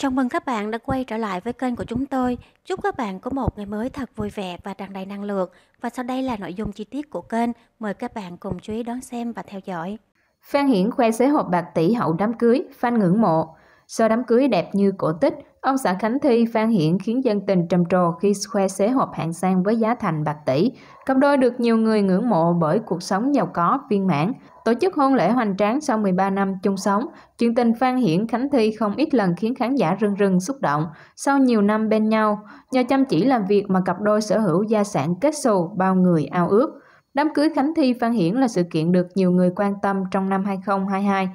Chào mừng các bạn đã quay trở lại với kênh của chúng tôi. Chúc các bạn có một ngày mới thật vui vẻ và tràn đầy năng lượng. Và sau đây là nội dung chi tiết của kênh. Mời các bạn cùng chú ý đón xem và theo dõi. Phan Hiển khoe xế hộp bạc tỷ hậu đám cưới, fan ngưỡng mộ. Sau đám cưới đẹp như cổ tích, Ông xã Khánh Thi Phan Hiển khiến dân tình trầm trồ khi khoe xế hộp hạng sang với giá thành bạc tỷ. Cặp đôi được nhiều người ngưỡng mộ bởi cuộc sống giàu có, viên mãn. Tổ chức hôn lễ hoành tráng sau 13 năm chung sống, chuyện tình Phan Hiển Khánh Thi không ít lần khiến khán giả rưng rưng xúc động. Sau nhiều năm bên nhau, nhờ chăm chỉ làm việc mà cặp đôi sở hữu gia sản kết xù bao người ao ước. Đám cưới Khánh Thi Phan Hiển là sự kiện được nhiều người quan tâm trong năm 2022.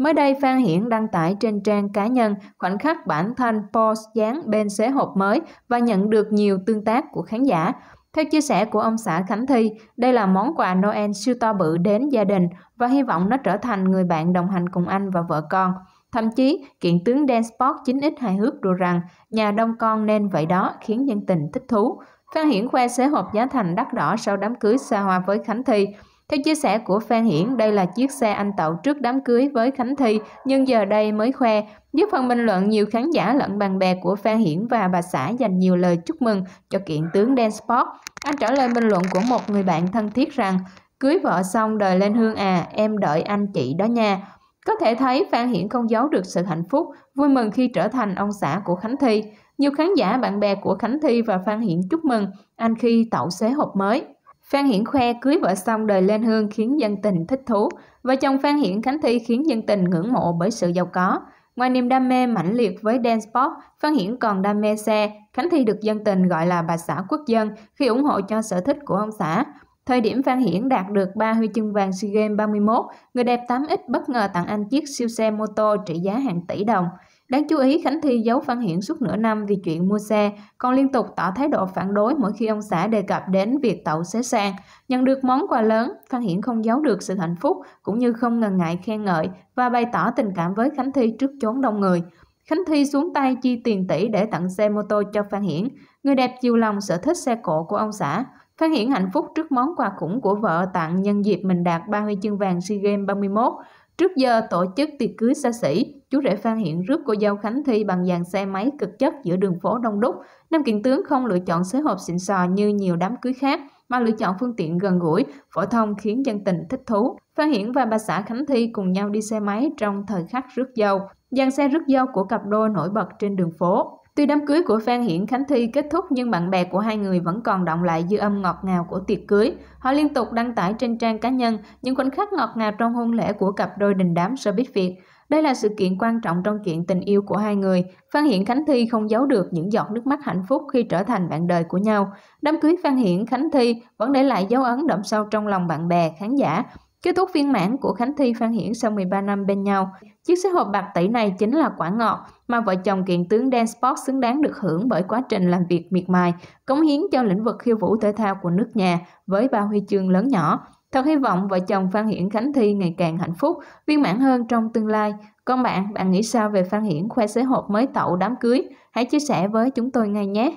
Mới đây, Phan Hiển đăng tải trên trang cá nhân khoảnh khắc bản thân Paul dán bên xế hộp mới và nhận được nhiều tương tác của khán giả. Theo chia sẻ của ông xã Khánh Thi, đây là món quà Noel siêu to bự đến gia đình và hy vọng nó trở thành người bạn đồng hành cùng anh và vợ con. Thậm chí, kiện tướng Dan Sport chính ít hài hước đùa rằng nhà đông con nên vậy đó khiến nhân tình thích thú. Phan Hiển khoe xế hộp giá thành đắt đỏ sau đám cưới xa hoa với Khánh Thi, theo chia sẻ của Phan Hiển, đây là chiếc xe anh tậu trước đám cưới với Khánh Thi, nhưng giờ đây mới khoe. Dưới phần bình luận, nhiều khán giả lẫn bạn bè của Phan Hiển và bà xã dành nhiều lời chúc mừng cho kiện tướng Dan Sport. Anh trả lời bình luận của một người bạn thân thiết rằng, cưới vợ xong đời lên hương à, em đợi anh chị đó nha. Có thể thấy Phan Hiển không giấu được sự hạnh phúc, vui mừng khi trở thành ông xã của Khánh Thi. Nhiều khán giả bạn bè của Khánh Thi và Phan Hiển chúc mừng anh khi tậu xế hộp mới. Phan Hiển khoe cưới vợ xong đời lên hương khiến dân tình thích thú. Vợ chồng Phan Hiển Khánh Thi khiến dân tình ngưỡng mộ bởi sự giàu có. Ngoài niềm đam mê mãnh liệt với dance pop, Phan Hiển còn đam mê xe. Khánh Thi được dân tình gọi là bà xã quốc dân khi ủng hộ cho sở thích của ông xã. Thời điểm Phan Hiển đạt được 3 huy chương vàng SEA Games 31, người đẹp 8X bất ngờ tặng anh chiếc siêu xe mô tô trị giá hàng tỷ đồng. Đáng chú ý, Khánh Thi giấu Văn Hiển suốt nửa năm vì chuyện mua xe, còn liên tục tỏ thái độ phản đối mỗi khi ông xã đề cập đến việc tậu xế sang. Nhận được món quà lớn, Văn Hiển không giấu được sự hạnh phúc, cũng như không ngần ngại khen ngợi và bày tỏ tình cảm với Khánh Thi trước chốn đông người. Khánh Thi xuống tay chi tiền tỷ để tặng xe mô tô cho Phan Hiển. Người đẹp chiều lòng sở thích xe cộ của ông xã. Phan Hiển hạnh phúc trước món quà khủng của vợ tặng nhân dịp mình đạt ba huy chương vàng SEA Games 31. Trước giờ tổ chức tiệc cưới xa xỉ, chú rể Phan Hiện rước cô dâu Khánh Thi bằng dàn xe máy cực chất giữa đường phố đông đúc. Nam kiện tướng không lựa chọn xế hộp xịn sò như nhiều đám cưới khác, mà lựa chọn phương tiện gần gũi, phổ thông khiến dân tình thích thú. Phan Hiển và bà xã Khánh Thi cùng nhau đi xe máy trong thời khắc rước dâu. Dàn xe rước dâu của cặp đôi nổi bật trên đường phố. Tuy đám cưới của Phan Hiển Khánh Thi kết thúc nhưng bạn bè của hai người vẫn còn động lại dư âm ngọt ngào của tiệc cưới. Họ liên tục đăng tải trên trang cá nhân những khoảnh khắc ngọt ngào trong hôn lễ của cặp đôi đình đám showbiz Việt. Đây là sự kiện quan trọng trong chuyện tình yêu của hai người. Phan Hiển Khánh Thi không giấu được những giọt nước mắt hạnh phúc khi trở thành bạn đời của nhau. Đám cưới Phan Hiển Khánh Thi vẫn để lại dấu ấn đậm sâu trong lòng bạn bè, khán giả Kết thúc viên mãn của Khánh Thi Phan Hiển sau 13 năm bên nhau, chiếc xếp hộp bạc tỷ này chính là quả ngọt mà vợ chồng kiện tướng Dan Sport xứng đáng được hưởng bởi quá trình làm việc miệt mài, cống hiến cho lĩnh vực khiêu vũ thể thao của nước nhà với ba huy chương lớn nhỏ. Thật hy vọng vợ chồng Phan Hiển Khánh Thi ngày càng hạnh phúc, viên mãn hơn trong tương lai. Còn bạn, bạn nghĩ sao về Phan Hiển khoe xế hộp mới tậu đám cưới? Hãy chia sẻ với chúng tôi ngay nhé!